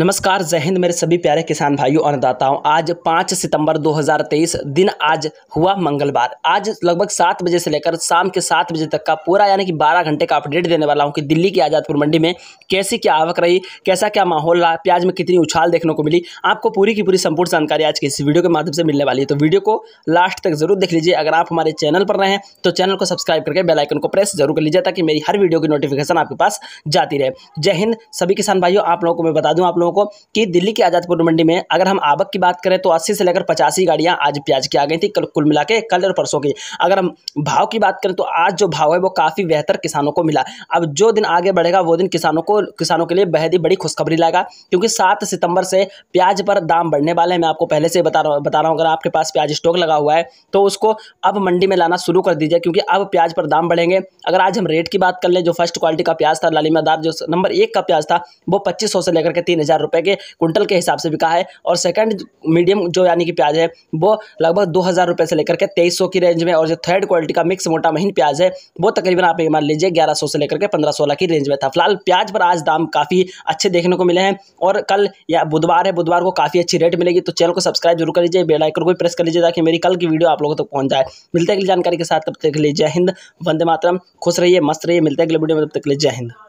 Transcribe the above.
नमस्कार जय हिंद मेरे सभी प्यारे किसान भाइयों अन्नदाताओं आज पाँच सितंबर 2023 दिन आज हुआ मंगलवार आज लगभग सात बजे से लेकर शाम के सात बजे तक का पूरा यानी कि बारह घंटे का अपडेट देने वाला हूं कि दिल्ली की आज़ादपुर मंडी में कैसी क्या आवक रही कैसा क्या माहौल रहा प्याज में कितनी उछाल देखने को मिली आपको पूरी की पूरी संपूर्ण जानकारी आज की इस वीडियो के माध्यम से मिलने वाली है तो वीडियो को लास्ट तक जरूर देख लीजिए अगर आप हमारे चैनल पर रहे हैं तो चैनल को सब्सक्राइब करके बेलाइकन को प्रेस जरूर कर लीजिए ताकि मेरी हर वीडियो की नोटिफिकेशन आपके पास जाती रहे जय हिंद सभी किसान भाइयों आप लोगों को मैं बता दूँ आप लोग लोगों को कि दिल्ली की आज़ादपुर मंडी में अगर हम आवक की बात करें तो अस्सी से लेकर पचासी गाड़ियां आज प्याज की आ गई थी कुल मिला के कल और परसों की अगर हम भाव की बात करें तो आज जो भाव है वो काफ़ी बेहतर किसानों को मिला अब जो दिन आगे बढ़ेगा वो दिन किसानों को किसानों के लिए बेहद ही बड़ी खुशखबरी लाएगा क्योंकि सात सितंबर से प्याज पर दाम बढ़ने वाले हैं मैं आपको पहले से बता रहा बता रहा हूँ अगर आपके पास प्याज स्टॉक लगा हुआ है तो उसको अब मंडी में लाना शुरू कर दीजिए क्योंकि अब प्याज पर दाम बढ़ेंगे अगर आज हम रेट की बात कर लें जो फर्स्ट क्वालिटी का प्याज था लालिमादार जो नंबर एक का प्याज था वो पच्चीस से लेकर के तीन हज़ार रुपये के कुंटल के हिसाब से बिका है और सेकंड मीडियम जो यानी कि प्याज है वो लगभग दो हज़ार रुपये से लेकर के तेईस सौ की रेंज में और जो थर्ड क्वालिटी का मिक्स मोटा महीन प्याज है वो तकरीबन आप ये मान लीजिए ग्यारह सौ से लेकर के पंद्रह सोलह की रेंज में था फिलहाल प्याज पर आज दाम काफ़ी अच्छे देखने को मिले हैं और कल या बुधवार है बुधवार को काफ़ी अच्छी रेट मिलेगी तो चैनल को सब्सक्राइब जरूर कर लीजिए बेलाइकन को भी प्रेस कर लीजिए ताकि मेरी कल की वीडियो आप लोगों तक पहुँच जाए मिलते अगली जानकारी के साथ तब तक लीजिए हिंद वंदे मातरम खुश रहिए मस्त रहिए मिलते अगले वीडियो में तब तक लीजिए हिंद